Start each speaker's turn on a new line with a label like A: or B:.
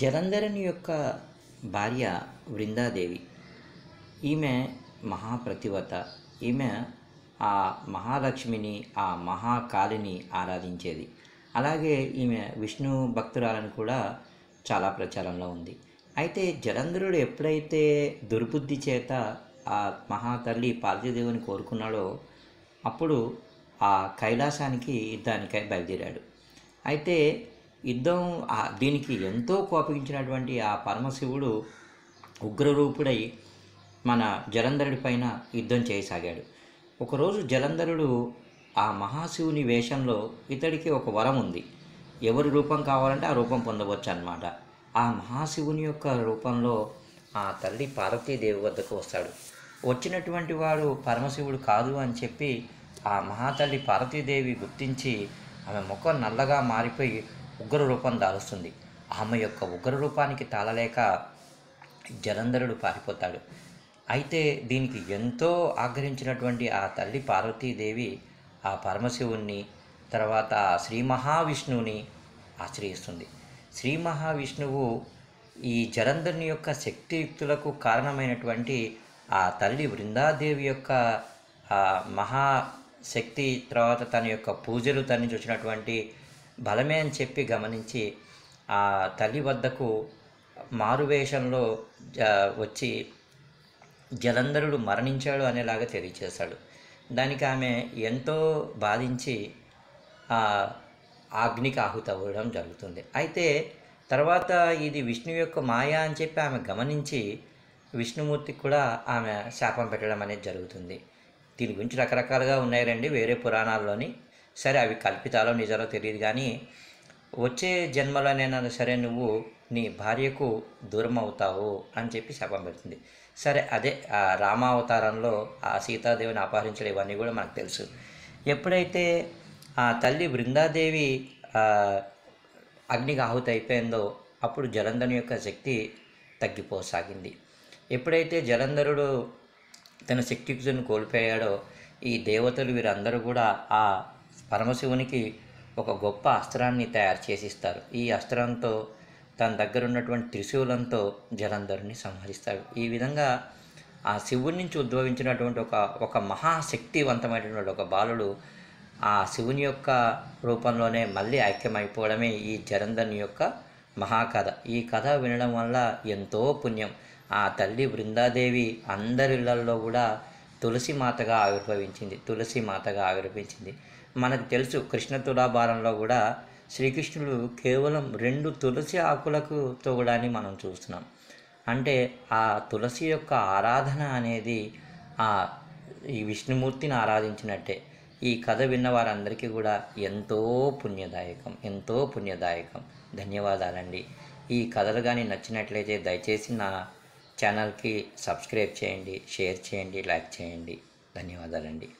A: జలంధరుని యొక్క భార్య వృందాదేవి ఈమె మహాప్రతివత ఈమె ఆ మహాలక్ష్మిని ఆ మహాకాలిని ఆరాధించేది అలాగే ఈమె విష్ణు భక్తురాలను కూడా చాలా ప్రచారంలో ఉంది అయితే జలంధరుడు ఎప్పుడైతే దుర్బుద్ధి చేత ఆ మహాతల్లి పార్వతీదేవిని కోరుకున్నాడో అప్పుడు ఆ కైలాసానికి దానికై బయలుదేరాడు అయితే యుద్ధం దీనికి ఎంతో కోపగించినటువంటి ఆ పరమశివుడు ఉగ్రరూపుడై మన జలంధరుడి పైన యుద్ధం చేయసాగాడు ఒకరోజు జలంధరుడు ఆ మహాశివుని వేషంలో ఇతడికి ఒక వరం ఉంది ఎవరి రూపం కావాలంటే ఆ రూపం పొందవచ్చు అన్నమాట ఆ మహాశివుని యొక్క రూపంలో ఆ తల్లి పార్వతీదేవి వద్దకు వస్తాడు వచ్చినటువంటి వాడు పరమశివుడు కాదు అని చెప్పి ఆ మహాతల్లి పార్వతీదేవి గుర్తించి ఆమె ముఖం నల్లగా మారిపోయి ఉగ్ర రూపం దాలుస్తుంది ఆమె యొక్క ఉగ్ర రూపానికి తాళలేక జలంధరుడు పారిపోతాడు అయితే దీనికి ఎంతో ఆగ్రహించినటువంటి ఆ తల్లి పార్వతీదేవి ఆ పరమశివుణ్ణి తర్వాత శ్రీ మహావిష్ణువుని ఆశ్రయిస్తుంది శ్రీ మహావిష్ణువు ఈ జలంధరుని యొక్క శక్తియుక్తులకు కారణమైనటువంటి ఆ తల్లి వృందాదేవి యొక్క మహాశక్తి తర్వాత తన యొక్క పూజలు తన నుంచి వచ్చినటువంటి బలమే అని చెప్పి గమనించి ఆ తల్లి వద్దకు మారువేషంలో వచ్చి జలంధరుడు మరణించాడు అనేలాగా తెలియచేశాడు దానికి ఆమె ఎంతో బాధించి అగ్నికి అవ్వడం జరుగుతుంది అయితే తర్వాత ఇది విష్ణు యొక్క మాయ అని చెప్పి ఆమె గమనించి విష్ణుమూర్తికి కూడా ఆమె శాపం పెట్టడం అనేది జరుగుతుంది దీని గురించి రకరకాలుగా ఉన్నాయి రండి వేరే పురాణాల్లోని సరే అవి కల్పితాలో నిజాలో తెలియదు కానీ వచ్చే జన్మలోనైనా సరే నువ్వు నీ భార్యకు దూరం అవుతావు అని చెప్పి శాపం పెడుతుంది సరే అదే ఆ రామావతారంలో ఆ సీతాదేవిని అపహరించడం ఇవన్నీ కూడా మనకు తెలుసు ఎప్పుడైతే ఆ తల్లి బృందాదేవి అగ్నికి ఆహుతి అయిపోయిందో అప్పుడు జలంధరుని యొక్క శక్తి తగ్గిపోసాగింది ఎప్పుడైతే జలంధరుడు తన శక్తిని కోల్పోయాడో ఈ దేవతలు వీరందరూ కూడా ఆ పరమశివునికి ఒక గొప్ప అస్త్రాన్ని తయారు చేసి ఇస్తారు ఈ అస్త్రంతో తన దగ్గర ఉన్నటువంటి త్రిశూలంతో జలంధరుని సంహరిస్తాడు ఈ విధంగా ఆ శివుని నుంచి ఉద్భవించినటువంటి ఒక ఒక మహాశక్తివంతమైనటువంటి ఒక బాలుడు ఆ శివుని యొక్క రూపంలోనే మళ్ళీ ఐక్యమైపోవడమే ఈ జరందని యొక్క మహాకథ ఈ కథ వినడం వల్ల ఎంతో పుణ్యం ఆ తల్లి బృందాదేవి అందరిళ్ళల్లో కూడా తులసి మాతగా ఆవిర్భవించింది తులసి మాతగా ఆవిర్భవించింది మనకు తెలుసు కృష్ణ తులాభారంలో కూడా శ్రీకృష్ణుడు కేవలం రెండు తులసి ఆకులకు తోగడాన్ని మనం చూస్తున్నాం అంటే ఆ తులసి యొక్క ఆరాధన అనేది ఆ ఈ విష్ణుమూర్తిని ఆరాధించినట్టే ఈ కథ విన్న వారందరికీ కూడా ఎంతో పుణ్యదాయకం ఎంతో పుణ్యదాయకం ధన్యవాదాలండి ఈ కథలు కానీ నచ్చినట్లయితే దయచేసి నా ఛానల్కి సబ్స్క్రైబ్ చేయండి షేర్ చేయండి లైక్ చేయండి ధన్యవాదాలండి